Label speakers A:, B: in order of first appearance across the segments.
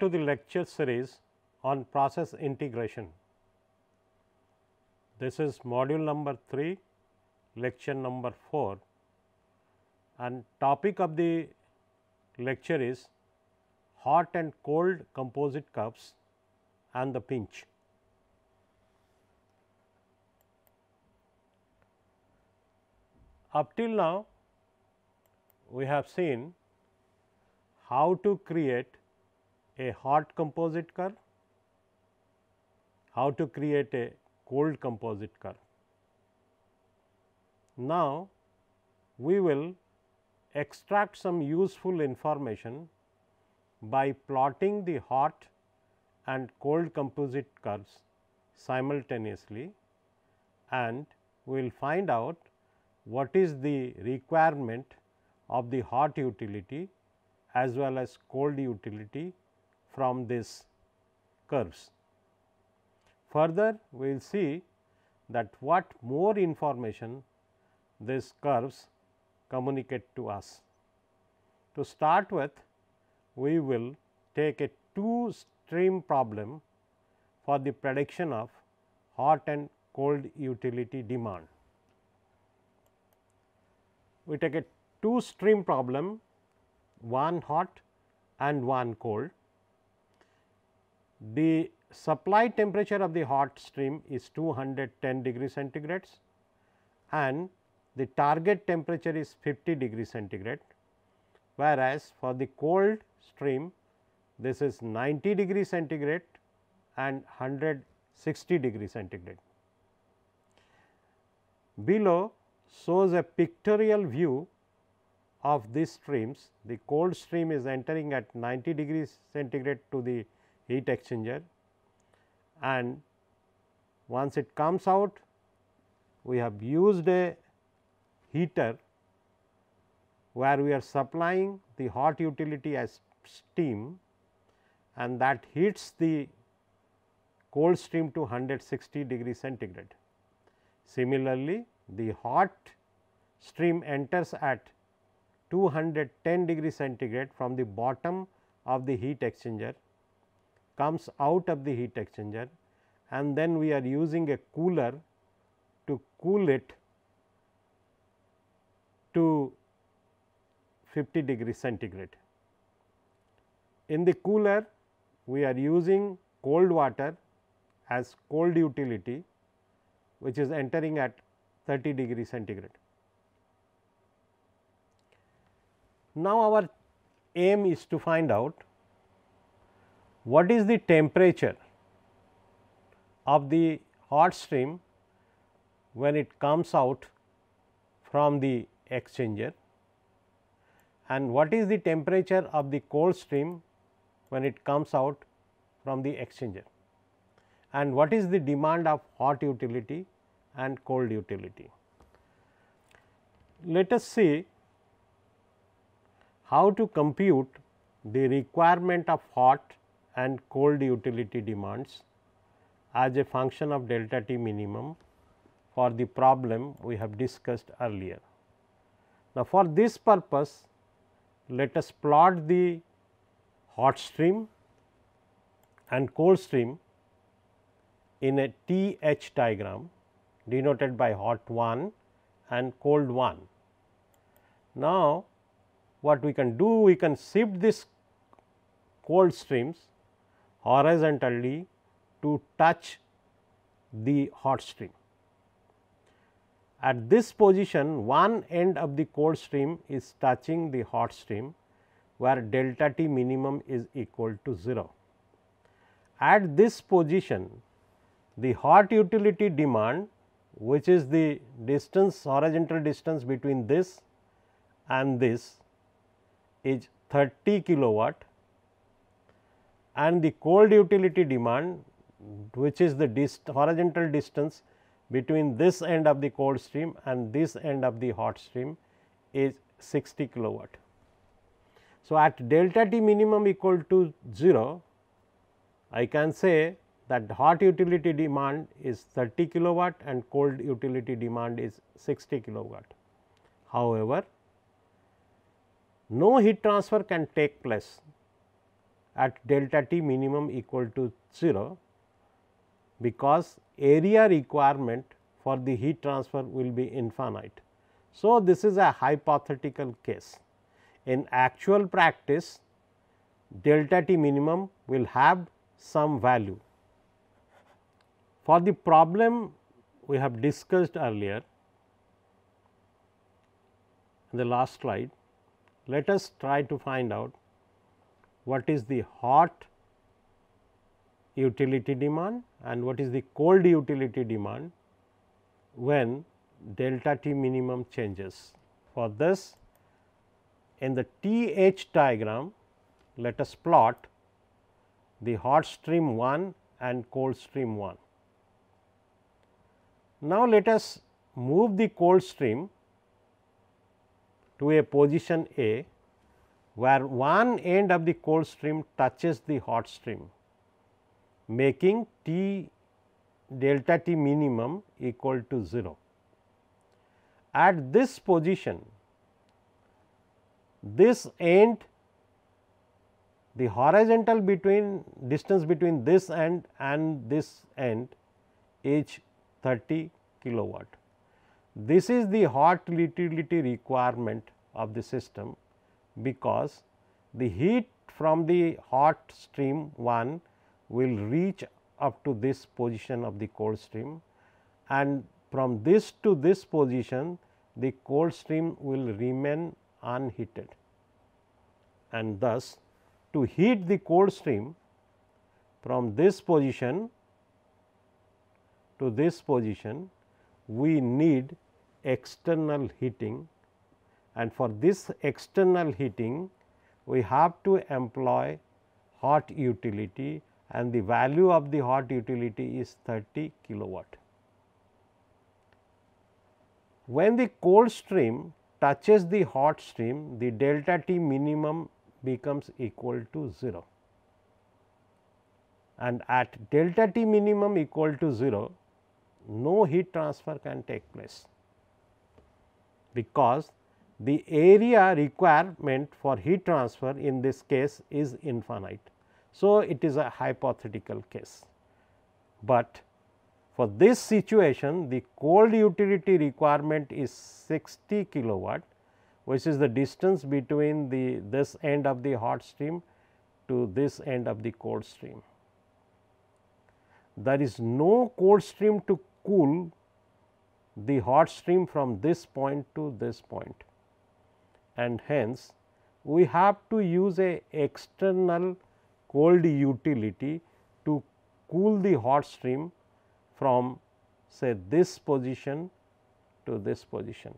A: to the lecture series on process integration. This is module number 3, lecture number 4 and topic of the lecture is hot and cold composite cups and the pinch. Up till now, we have seen how to create a hot composite curve, how to create a cold composite curve. Now, we will extract some useful information by plotting the hot and cold composite curves simultaneously and we will find out what is the requirement of the hot utility as well as cold utility from these curves. Further, we will see that what more information these curves communicate to us. To start with, we will take a two stream problem for the prediction of hot and cold utility demand. We take a two stream problem, one hot and one cold the supply temperature of the hot stream is 210 degree centigrade, and the target temperature is 50 degree centigrade, whereas for the cold stream this is 90 degree centigrade and 160 degree centigrade. Below shows a pictorial view of these streams. The cold stream is entering at 90 degrees centigrade to the heat exchanger and once it comes out we have used a heater where we are supplying the hot utility as steam and that heats the cold stream to 160 degree centigrade. Similarly, the hot stream enters at 210 degree centigrade from the bottom of the heat exchanger comes out of the heat exchanger and then we are using a cooler to cool it to 50 degree centigrade. In the cooler we are using cold water as cold utility which is entering at 30 degree centigrade. Now, our aim is to find out what is the temperature of the hot stream when it comes out from the exchanger and what is the temperature of the cold stream when it comes out from the exchanger and what is the demand of hot utility and cold utility. Let us see how to compute the requirement of hot and cold utility demands as a function of delta T minimum for the problem we have discussed earlier. Now, for this purpose let us plot the hot stream and cold stream in a TH diagram denoted by hot 1 and cold 1. Now, what we can do we can shift this cold streams horizontally to touch the hot stream. At this position one end of the cold stream is touching the hot stream where delta T minimum is equal to 0. At this position the hot utility demand which is the distance horizontal distance between this and this is 30 kilowatt and the cold utility demand which is the dist horizontal distance between this end of the cold stream and this end of the hot stream is 60 kilowatt. So, at delta T minimum equal to 0, I can say that hot utility demand is 30 kilowatt and cold utility demand is 60 kilowatt. However, no heat transfer can take place at delta t minimum equal to 0, because area requirement for the heat transfer will be infinite. So, this is a hypothetical case. In actual practice, delta t minimum will have some value. For the problem we have discussed earlier in the last slide, let us try to find out what is the hot utility demand and what is the cold utility demand when delta T minimum changes. For this in the T H diagram let us plot the hot stream 1 and cold stream 1. Now, let us move the cold stream to a position A where one end of the cold stream touches the hot stream making T delta T minimum equal to 0. At this position, this end the horizontal between distance between this end and this end is 30 kilowatt. This is the hot utility requirement of the system because the heat from the hot stream 1 will reach up to this position of the cold stream and from this to this position the cold stream will remain unheated. And thus, to heat the cold stream from this position to this position, we need external heating and for this external heating we have to employ hot utility and the value of the hot utility is 30 kilowatt. When the cold stream touches the hot stream, the delta T minimum becomes equal to 0. And at delta T minimum equal to 0, no heat transfer can take place because the area requirement for heat transfer in this case is infinite. So, it is a hypothetical case, but for this situation the cold utility requirement is 60 kilowatt which is the distance between the this end of the hot stream to this end of the cold stream. There is no cold stream to cool the hot stream from this point to this point and hence we have to use a external cold utility to cool the hot stream from say this position to this position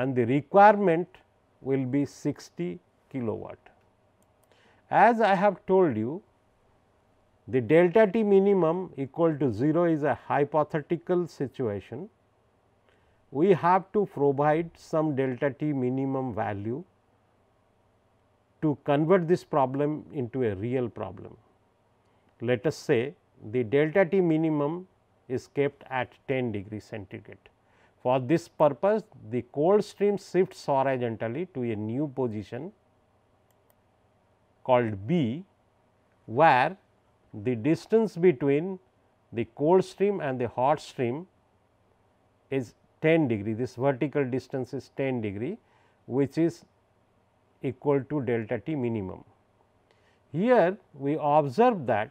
A: and the requirement will be 60 kilowatt. As I have told you the delta T minimum equal to 0 is a hypothetical situation we have to provide some delta t minimum value to convert this problem into a real problem. Let us say the delta T minimum is kept at 10 degree centigrade. For this purpose, the cold stream shifts horizontally to a new position called B, where the distance between the cold stream and the hot stream is 10 degree this vertical distance is 10 degree which is equal to delta t minimum. Here we observe that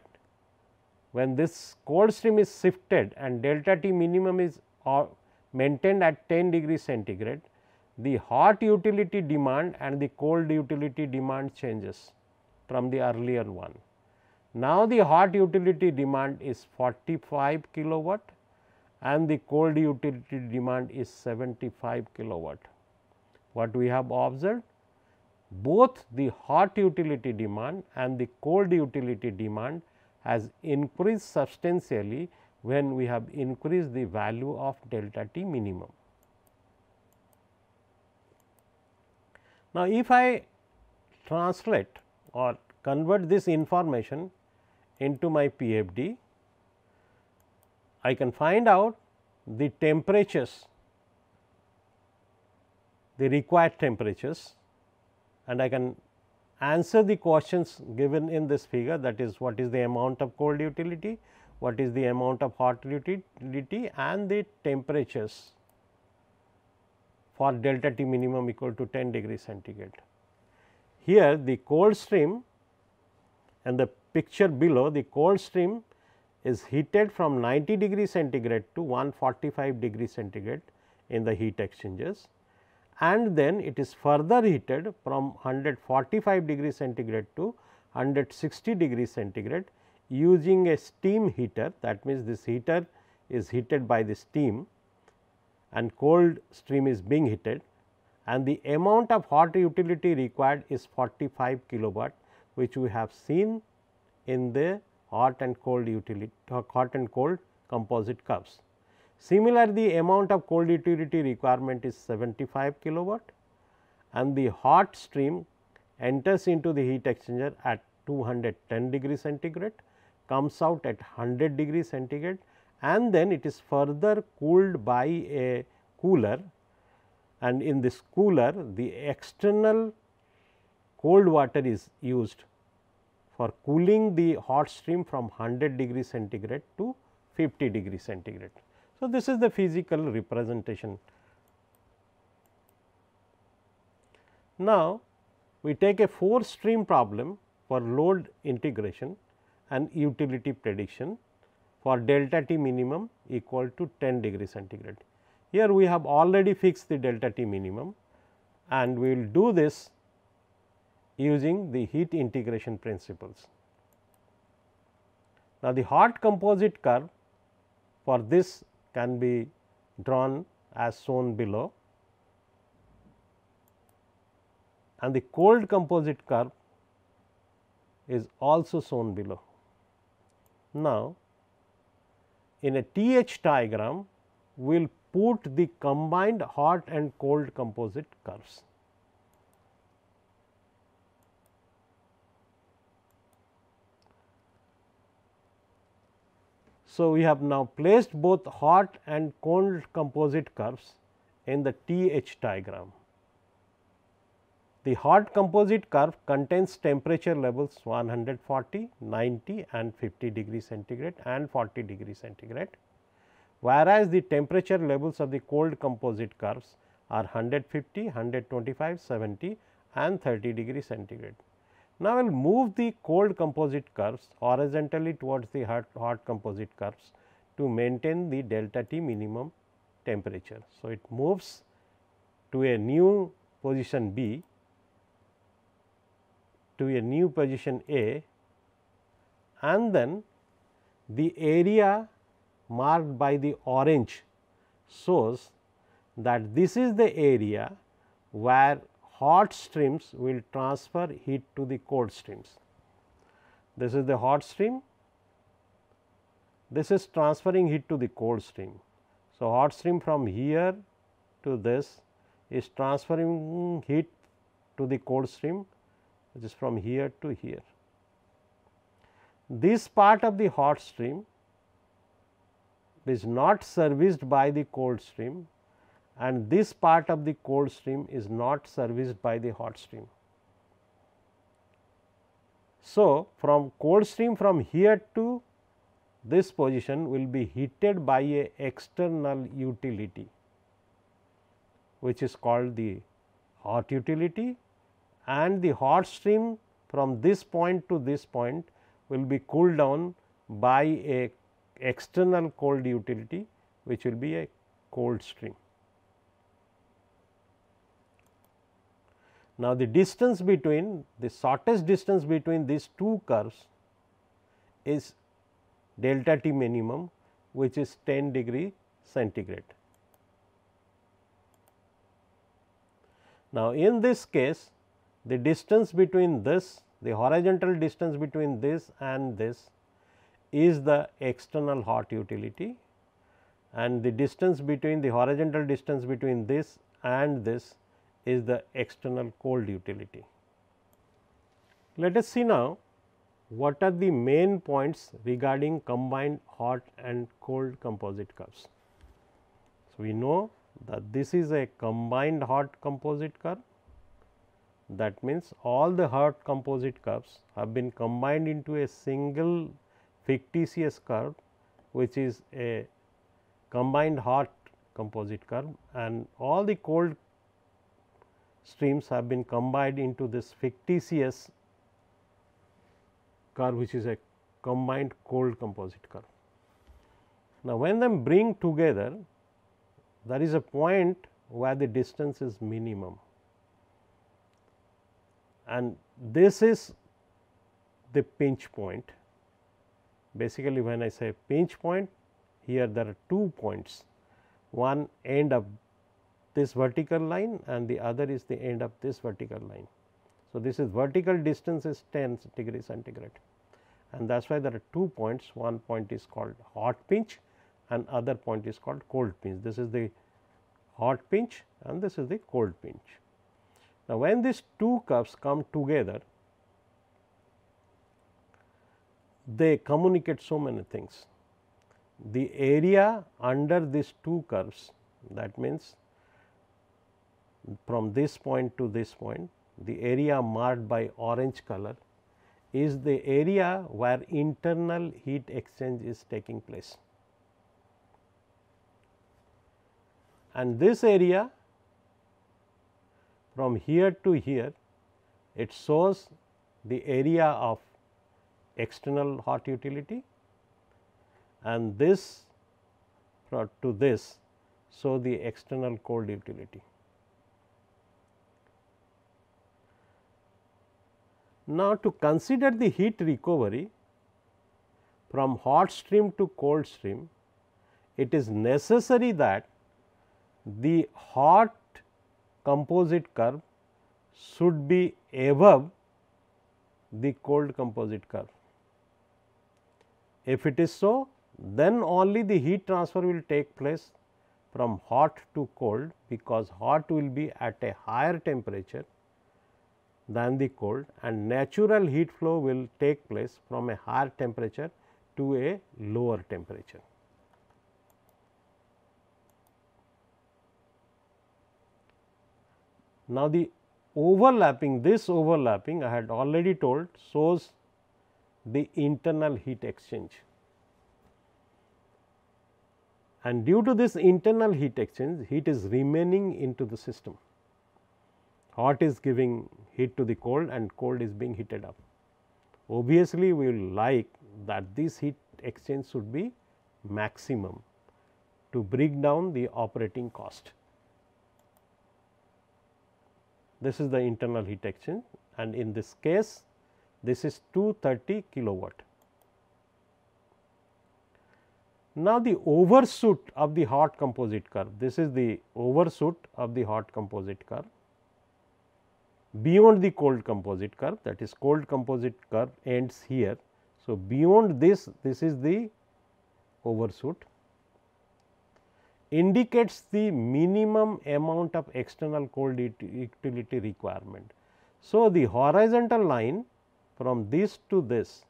A: when this cold stream is shifted and delta T minimum is uh, maintained at 10 degree centigrade, the hot utility demand and the cold utility demand changes from the earlier one. Now, the hot utility demand is 45 kilowatt and the cold utility demand is 75 kilowatt. What we have observed? Both the hot utility demand and the cold utility demand has increased substantially when we have increased the value of delta T minimum. Now, if I translate or convert this information into my PFD, I can find out the temperatures, the required temperatures and I can answer the questions given in this figure that is what is the amount of cold utility, what is the amount of hot utility and the temperatures for delta T minimum equal to 10 degree centigrade. Here the cold stream and the picture below the cold stream is heated from 90 degree centigrade to 145 degree centigrade in the heat exchangers and then it is further heated from 145 degree centigrade to 160 degree centigrade using a steam heater that means this heater is heated by the steam and cold stream is being heated and the amount of hot utility required is 45 kilowatt which we have seen in the hot and cold utility hot and cold composite curves. Similarly, the amount of cold utility requirement is 75 kilowatt and the hot stream enters into the heat exchanger at 210 degree centigrade, comes out at 100 degree centigrade and then it is further cooled by a cooler and in this cooler the external cold water is used for cooling the hot stream from 100 degree centigrade to 50 degree centigrade. So, this is the physical representation. Now, we take a four stream problem for load integration and utility prediction for delta T minimum equal to 10 degree centigrade. Here we have already fixed the delta T minimum and we will do this using the heat integration principles. Now, the hot composite curve for this can be drawn as shown below and the cold composite curve is also shown below. Now, in a TH diagram, we will put the combined hot and cold composite curves. So, we have now placed both hot and cold composite curves in the TH diagram. The hot composite curve contains temperature levels 140, 90 and 50 degree centigrade and 40 degree centigrade, whereas the temperature levels of the cold composite curves are 150, 125, 70 and 30 degree centigrade. Now, I will move the cold composite curves horizontally towards the hot, hot composite curves to maintain the delta T minimum temperature. So, it moves to a new position B to a new position A and then the area marked by the orange shows that this is the area where hot streams will transfer heat to the cold streams. This is the hot stream, this is transferring heat to the cold stream. So, hot stream from here to this is transferring heat to the cold stream which is from here to here. This part of the hot stream is not serviced by the cold stream and this part of the cold stream is not serviced by the hot stream. So, from cold stream from here to this position will be heated by a external utility which is called the hot utility and the hot stream from this point to this point will be cooled down by a external cold utility which will be a cold stream. Now, the distance between the shortest distance between these two curves is delta T minimum which is 10 degree centigrade. Now, in this case the distance between this the horizontal distance between this and this is the external hot utility and the distance between the horizontal distance between this and this is the external cold utility. Let us see now what are the main points regarding combined hot and cold composite curves. So, we know that this is a combined hot composite curve that means all the hot composite curves have been combined into a single fictitious curve which is a combined hot composite curve and all the cold streams have been combined into this fictitious curve which is a combined cold composite curve. Now, when them bring together there is a point where the distance is minimum and this is the pinch point. Basically, when I say pinch point here there are two points one end of this vertical line and the other is the end of this vertical line. So, this is vertical distance is 10 degree centigrade and that is why there are two points one point is called hot pinch and other point is called cold pinch. This is the hot pinch and this is the cold pinch. Now, when these two curves come together they communicate so many things. The area under these two curves that means from this point to this point the area marked by orange color is the area where internal heat exchange is taking place. And this area from here to here it shows the area of external hot utility and this to this so the external cold utility. Now, to consider the heat recovery from hot stream to cold stream, it is necessary that the hot composite curve should be above the cold composite curve. If it is so, then only the heat transfer will take place from hot to cold because hot will be at a higher temperature than the cold and natural heat flow will take place from a higher temperature to a lower temperature. Now, the overlapping this overlapping I had already told shows the internal heat exchange. And due to this internal heat exchange heat is remaining into the system hot is giving heat to the cold and cold is being heated up. Obviously, we will like that this heat exchange should be maximum to bring down the operating cost. This is the internal heat exchange and in this case this is 230 kilowatt. Now, the overshoot of the hot composite curve, this is the overshoot of the hot composite curve beyond the cold composite curve that is cold composite curve ends here. So, beyond this this is the overshoot indicates the minimum amount of external cold utility requirement. So, the horizontal line from this to this,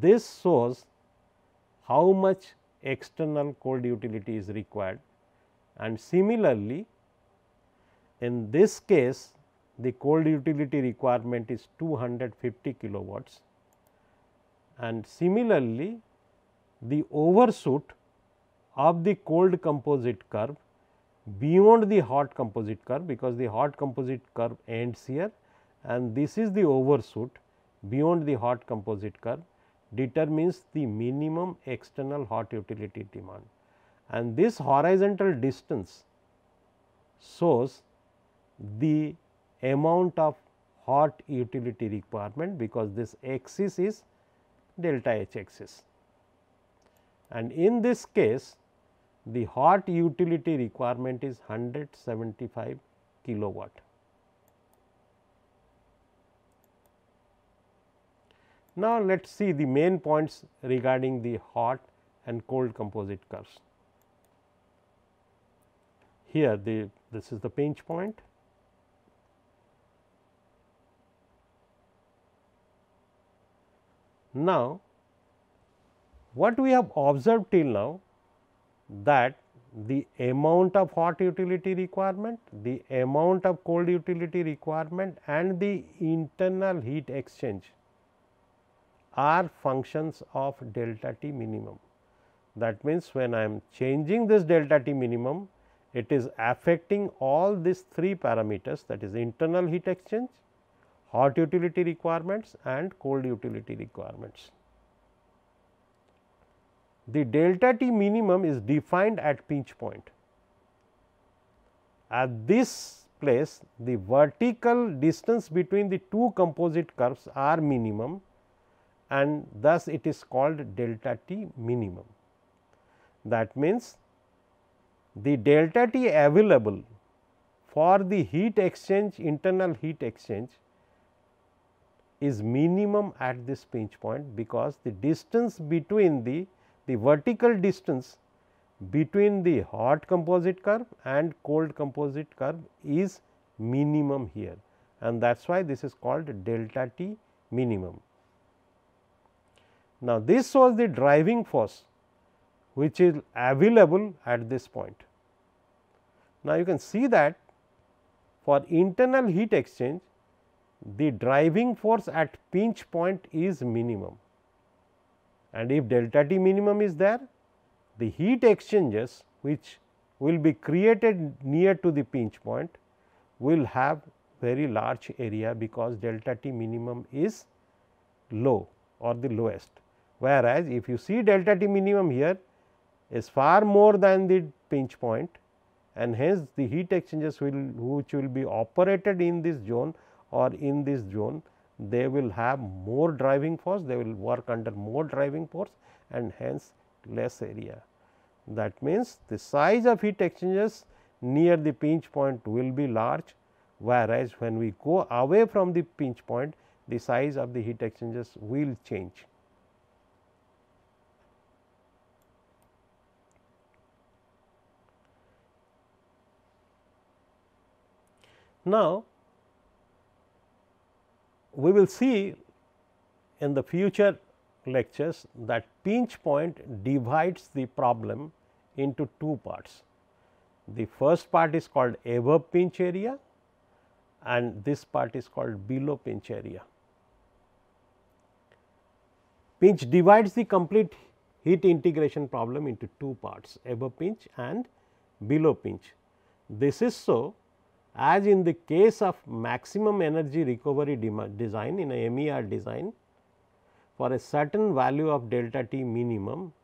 A: this shows how much external cold utility is required and similarly in this case, the cold utility requirement is 250 kilowatts and similarly, the overshoot of the cold composite curve beyond the hot composite curve because the hot composite curve ends here and this is the overshoot beyond the hot composite curve determines the minimum external hot utility demand. And this horizontal distance shows the amount of hot utility requirement because this axis is delta H axis. And in this case, the hot utility requirement is 175 kilowatt. Now, let us see the main points regarding the hot and cold composite curves. Here the, this is the pinch point Now, what we have observed till now that the amount of hot utility requirement, the amount of cold utility requirement and the internal heat exchange are functions of delta T minimum. That means, when I am changing this delta T minimum, it is affecting all these three parameters that is internal heat exchange, hot utility requirements and cold utility requirements. The delta T minimum is defined at pinch point. At this place the vertical distance between the two composite curves are minimum and thus it is called delta T minimum. That means, the delta T available for the heat exchange internal heat exchange is minimum at this pinch point because the distance between the, the vertical distance between the hot composite curve and cold composite curve is minimum here and that is why this is called delta T minimum. Now, this was the driving force which is available at this point. Now, you can see that for internal heat exchange the driving force at pinch point is minimum and if delta T minimum is there, the heat exchangers which will be created near to the pinch point will have very large area because delta T minimum is low or the lowest. Whereas, if you see delta T minimum here is far more than the pinch point and hence the heat exchangers will which will be operated in this zone or in this zone they will have more driving force, they will work under more driving force and hence less area. That means, the size of heat exchangers near the pinch point will be large, whereas when we go away from the pinch point, the size of the heat exchangers will change. Now, we will see in the future lectures that pinch point divides the problem into two parts. The first part is called above pinch area and this part is called below pinch area. Pinch divides the complete heat integration problem into two parts above pinch and below pinch. This is so as in the case of maximum energy recovery design in a MER design, for a certain value of delta T minimum,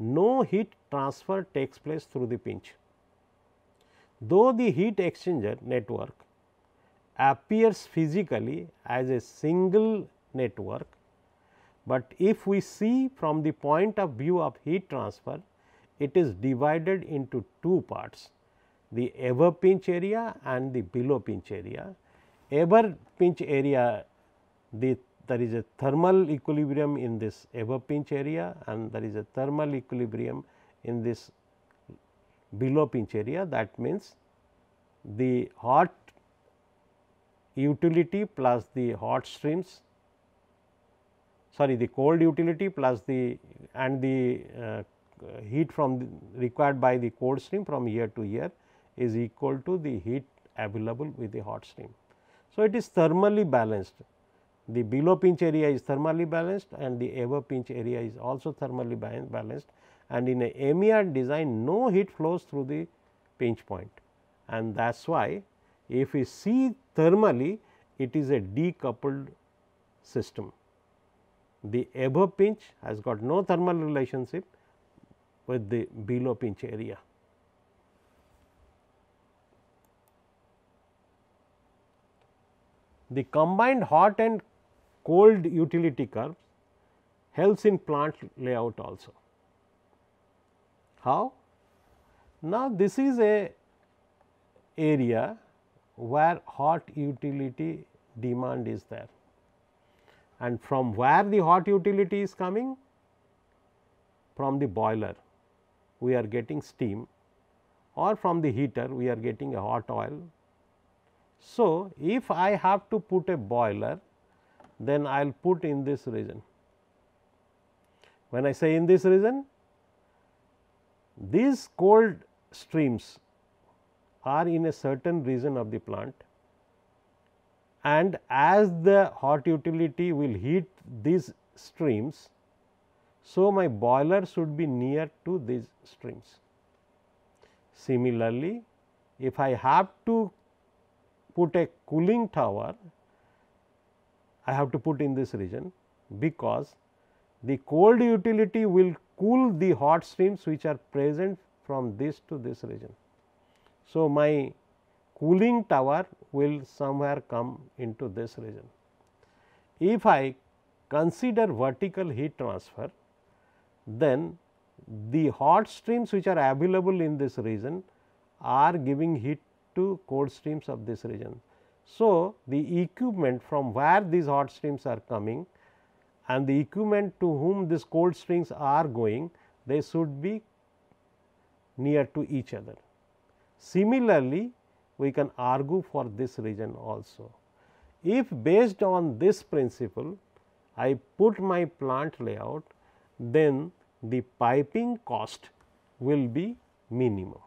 A: no heat transfer takes place through the pinch. Though the heat exchanger network appears physically as a single network, but if we see from the point of view of heat transfer, it is divided into two parts the above pinch area and the below pinch area. Above pinch area the there is a thermal equilibrium in this above pinch area and there is a thermal equilibrium in this below pinch area that means the hot utility plus the hot streams sorry the cold utility plus the and the uh, heat from the required by the cold stream from year to year is equal to the heat available with the hot stream, So, it is thermally balanced. The below pinch area is thermally balanced and the above pinch area is also thermally balanced and in a MER design no heat flows through the pinch point and that is why if we see thermally it is a decoupled system. The above pinch has got no thermal relationship with the below pinch area. The combined hot and cold utility curve helps in plant layout also. How? Now, this is a area where hot utility demand is there and from where the hot utility is coming? From the boiler we are getting steam or from the heater we are getting a hot oil so, if I have to put a boiler, then I will put in this region. When I say in this region, these cold streams are in a certain region of the plant and as the hot utility will heat these streams, so my boiler should be near to these streams. Similarly, if I have to put a cooling tower, I have to put in this region because the cold utility will cool the hot streams which are present from this to this region. So, my cooling tower will somewhere come into this region. If I consider vertical heat transfer, then the hot streams which are available in this region are giving heat to cold streams of this region. So, the equipment from where these hot streams are coming and the equipment to whom these cold streams are going, they should be near to each other. Similarly, we can argue for this region also. If based on this principle, I put my plant layout, then the piping cost will be minimum.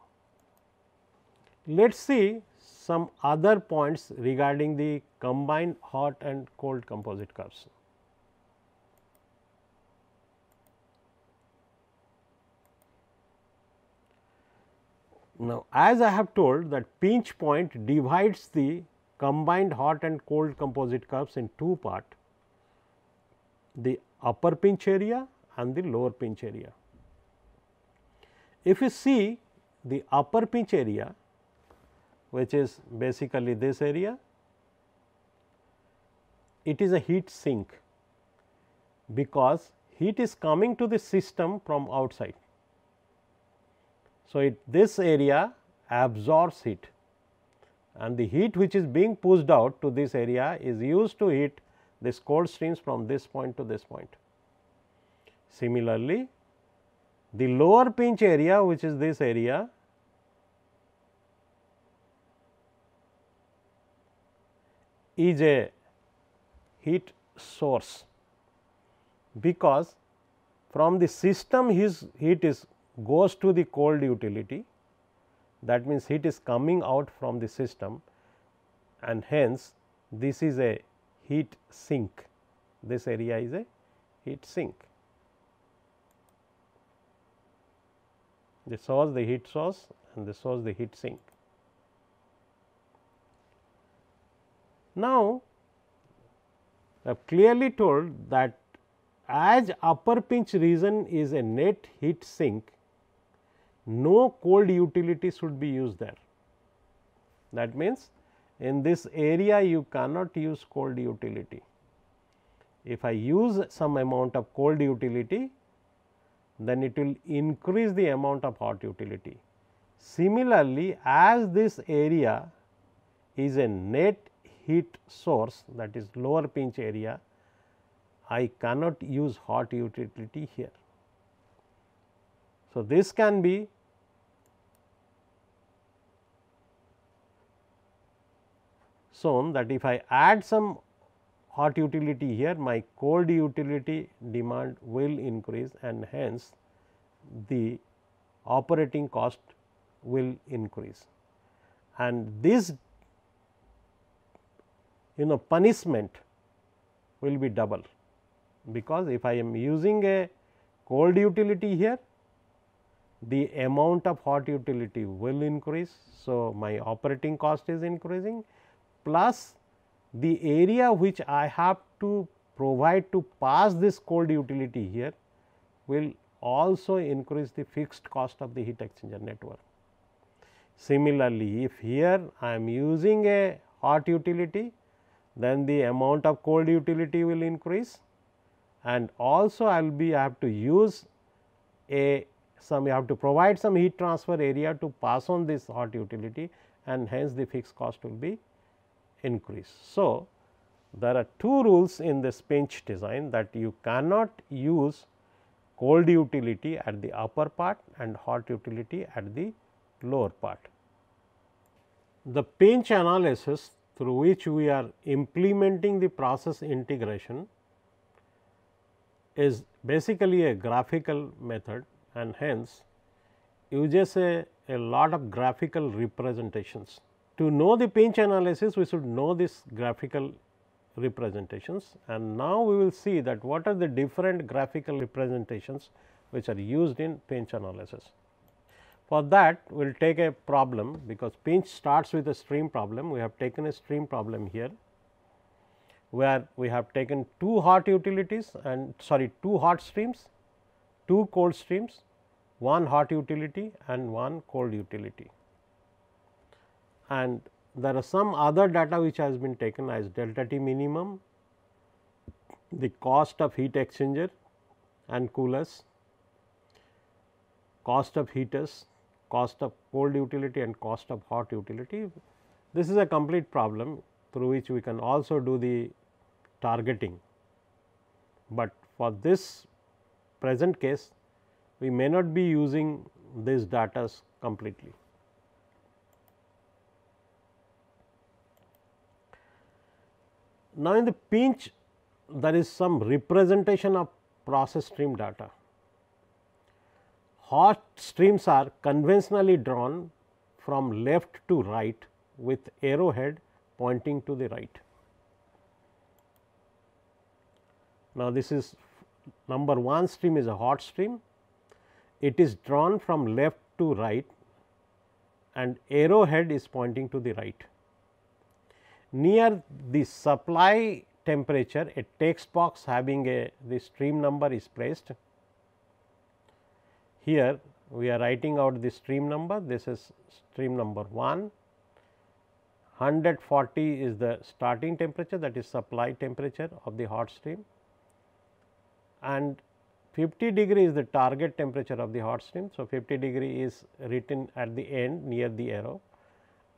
A: Let us see some other points regarding the combined hot and cold composite curves. Now, as I have told that pinch point divides the combined hot and cold composite curves in two part, the upper pinch area and the lower pinch area. If you see the upper pinch area, which is basically this area. It is a heat sink because heat is coming to the system from outside. So, it this area absorbs heat and the heat which is being pushed out to this area is used to heat this cold streams from this point to this point. Similarly, the lower pinch area which is this area is a heat source because from the system his heat is goes to the cold utility that means heat is coming out from the system and hence this is a heat sink this area is a heat sink this was the heat source and this was the heat sink Now, I have clearly told that as upper pinch region is a net heat sink, no cold utility should be used there. That means, in this area you cannot use cold utility. If I use some amount of cold utility, then it will increase the amount of hot utility. Similarly, as this area is a net heat source that is lower pinch area, I cannot use hot utility here. So, this can be shown that if I add some hot utility here, my cold utility demand will increase and hence the operating cost will increase. And this you know punishment will be double because if I am using a cold utility here the amount of hot utility will increase. So, my operating cost is increasing plus the area which I have to provide to pass this cold utility here will also increase the fixed cost of the heat exchanger network. Similarly, if here I am using a hot utility, then the amount of cold utility will increase and also I will be I have to use a some you have to provide some heat transfer area to pass on this hot utility and hence the fixed cost will be increased. So, there are two rules in this pinch design that you cannot use cold utility at the upper part and hot utility at the lower part. The pinch analysis through which we are implementing the process integration is basically a graphical method and hence uses a, a lot of graphical representations. To know the pinch analysis, we should know this graphical representations and now we will see that what are the different graphical representations which are used in pinch analysis. For that we will take a problem because pinch starts with a stream problem. We have taken a stream problem here where we have taken two hot utilities and sorry two hot streams, two cold streams, one hot utility and one cold utility. And there are some other data which has been taken as delta T minimum, the cost of heat exchanger and coolers, cost of heaters cost of cold utility and cost of hot utility. This is a complete problem through which we can also do the targeting, but for this present case we may not be using these data completely. Now, in the pinch there is some representation of process stream data. Hot streams are conventionally drawn from left to right with arrowhead pointing to the right. Now, this is number 1 stream is a hot stream. It is drawn from left to right and arrowhead is pointing to the right. Near the supply temperature a text box having a the stream number is placed here we are writing out the stream number this is stream number 1 140 is the starting temperature that is supply temperature of the hot stream and 50 degree is the target temperature of the hot stream. So, 50 degree is written at the end near the arrow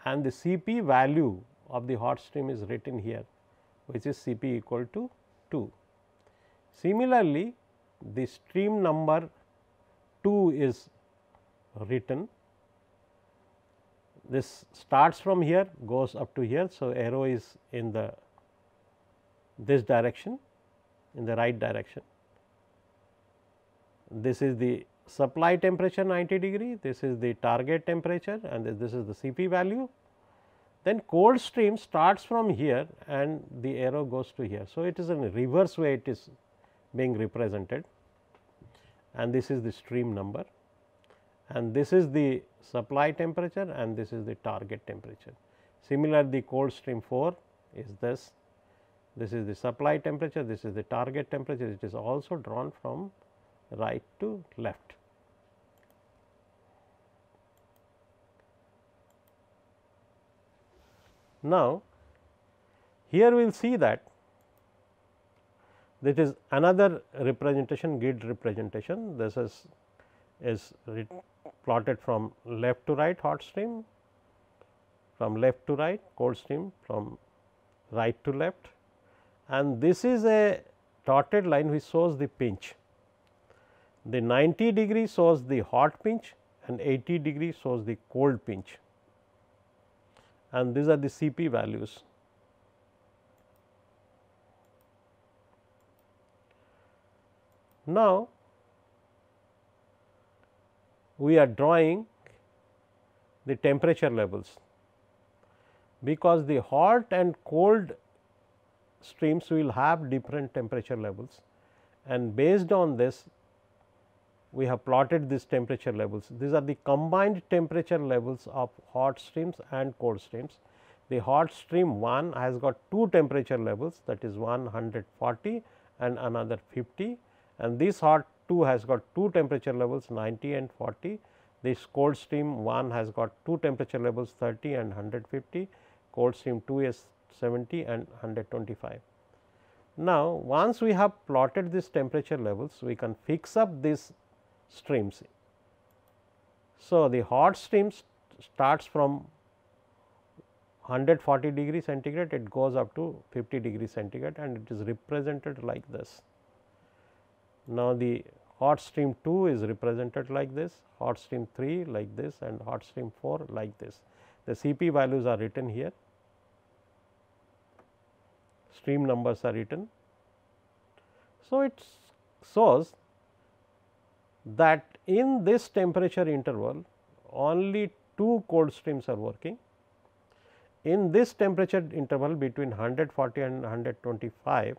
A: and the Cp value of the hot stream is written here which is Cp equal to 2. Similarly, the stream number 2 is written. This starts from here goes up to here. So, arrow is in the this direction in the right direction. This is the supply temperature 90 degree, this is the target temperature and this is the Cp value. Then cold stream starts from here and the arrow goes to here. So, it is in reverse way it is being represented and this is the stream number and this is the supply temperature and this is the target temperature. Similar the cold stream 4 is this, this is the supply temperature, this is the target temperature, it is also drawn from right to left. Now, here we will see that it is another representation grid representation. This is, is plotted from left to right hot stream, from left to right cold stream, from right to left and this is a dotted line which shows the pinch. The 90 degree shows the hot pinch and 80 degree shows the cold pinch and these are the Cp values. Now, we are drawing the temperature levels because the hot and cold streams will have different temperature levels and based on this we have plotted these temperature levels. These are the combined temperature levels of hot streams and cold streams. The hot stream 1 has got two temperature levels that is 140 and another 50 and this hot 2 has got two temperature levels 90 and 40. This cold stream 1 has got two temperature levels 30 and 150, cold stream 2 is 70 and 125. Now, once we have plotted these temperature levels, we can fix up these streams. So, the hot stream st starts from 140 degree centigrade, it goes up to 50 degree centigrade and it is represented like this. Now, the hot stream 2 is represented like this, hot stream 3 like this and hot stream 4 like this. The Cp values are written here, stream numbers are written. So, it shows that in this temperature interval only two cold streams are working. In this temperature interval between 140 and 125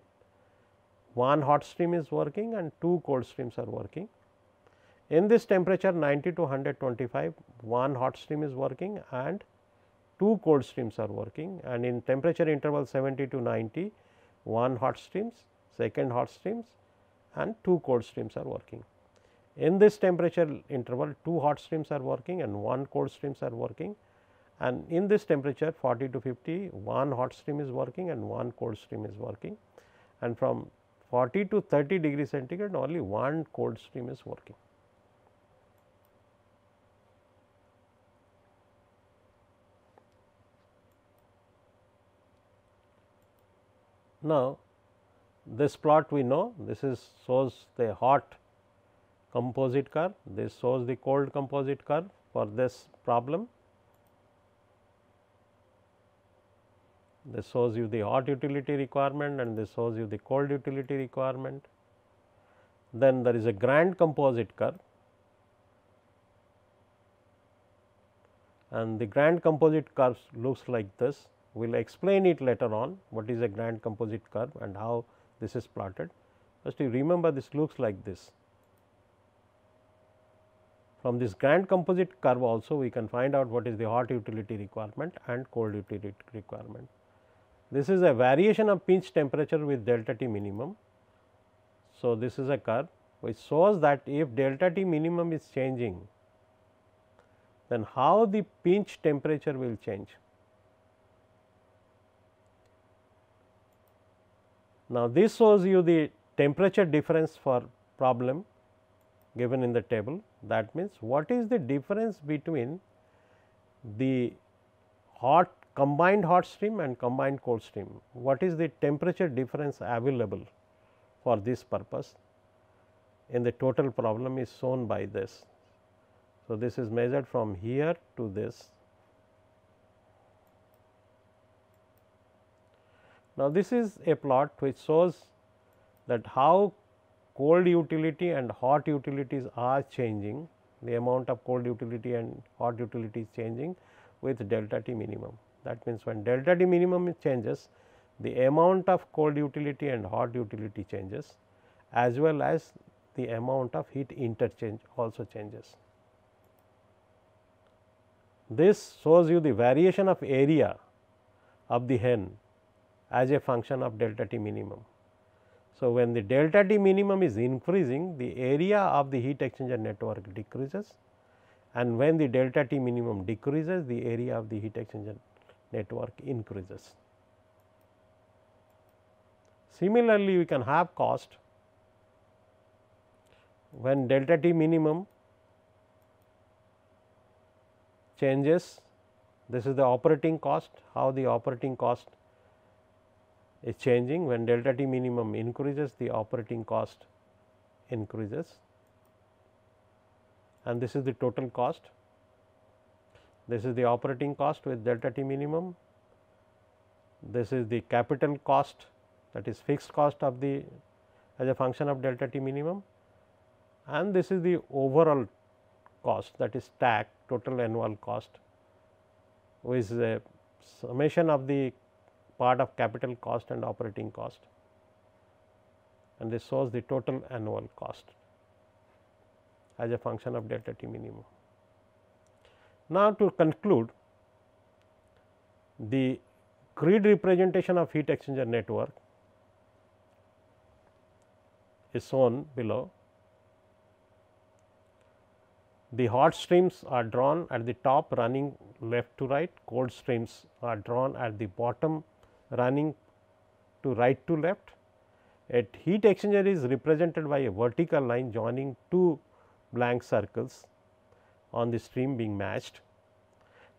A: one hot stream is working and two cold streams are working. In this temperature 90 to 125, one hot stream is working and two cold streams are working and in temperature interval 70 to 90, one hot streams, second hot streams and two cold streams are working. In this temperature interval, two hot streams are working and one cold streams are working and in this temperature 40 to 50, one hot stream is working and one cold stream is working and from 40 to 30 degree centigrade only one cold stream is working. Now, this plot we know this is shows the hot composite curve, this shows the cold composite curve for this problem This shows you the hot utility requirement and this shows you the cold utility requirement. Then there is a grand composite curve and the grand composite curve looks like this. We will explain it later on what is a grand composite curve and how this is plotted. First you remember this looks like this. From this grand composite curve also we can find out what is the hot utility requirement and cold utility requirement. This is a variation of pinch temperature with delta T minimum. So, this is a curve which shows that if delta T minimum is changing, then how the pinch temperature will change. Now, this shows you the temperature difference for problem given in the table that means, what is the difference between the hot combined hot stream and combined cold stream. What is the temperature difference available for this purpose in the total problem is shown by this. So, this is measured from here to this. Now, this is a plot which shows that how cold utility and hot utilities are changing the amount of cold utility and hot utility is changing with delta T minimum. That means, when delta D minimum changes, the amount of cold utility and hot utility changes as well as the amount of heat interchange also changes. This shows you the variation of area of the hen as a function of delta T minimum. So, when the delta T minimum is increasing, the area of the heat exchanger network decreases and when the delta T minimum decreases, the area of the heat exchanger network increases. Similarly, we can have cost when delta t minimum changes this is the operating cost how the operating cost is changing when delta t minimum increases the operating cost increases and this is the total cost this is the operating cost with delta t minimum, this is the capital cost that is fixed cost of the as a function of delta t minimum and this is the overall cost that is stack total annual cost with a summation of the part of capital cost and operating cost and this shows the total annual cost as a function of delta t minimum. Now, to conclude the grid representation of heat exchanger network is shown below. The hot streams are drawn at the top running left to right, cold streams are drawn at the bottom running to right to left. A heat exchanger is represented by a vertical line joining two blank circles on the stream being matched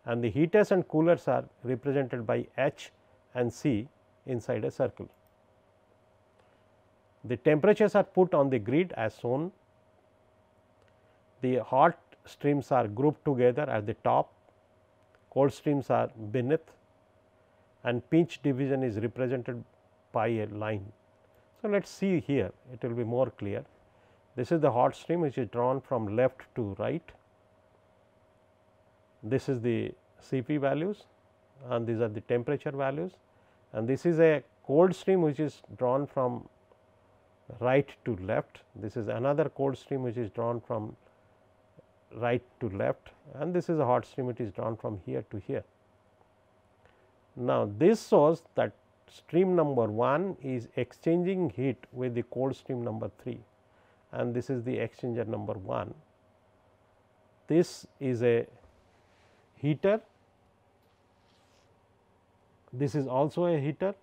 A: and the heaters and coolers are represented by H and C inside a circle. The temperatures are put on the grid as shown. The hot streams are grouped together at the top, cold streams are beneath and pinch division is represented by a line. So, let us see here it will be more clear. This is the hot stream which is drawn from left to right this is the Cp values and these are the temperature values and this is a cold stream which is drawn from right to left. This is another cold stream which is drawn from right to left and this is a hot stream which is drawn from here to here. Now, this shows that stream number 1 is exchanging heat with the cold stream number 3 and this is the exchanger number 1. This is a heater, this is also a heater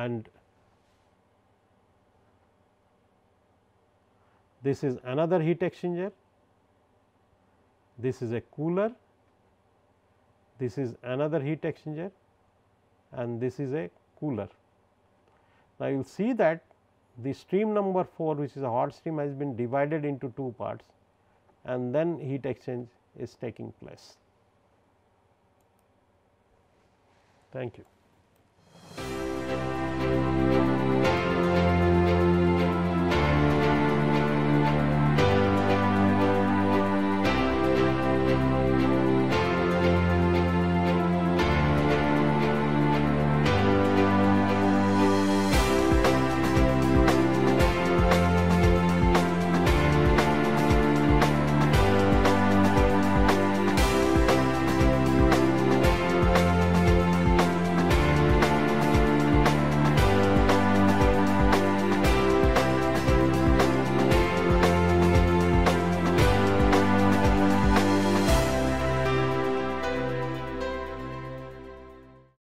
A: and this is another heat exchanger, this is a cooler, this is another heat exchanger and this is a cooler. Now, you will see that the stream number 4 which is a hot stream has been divided into two parts and then heat exchange is taking place. Thank you.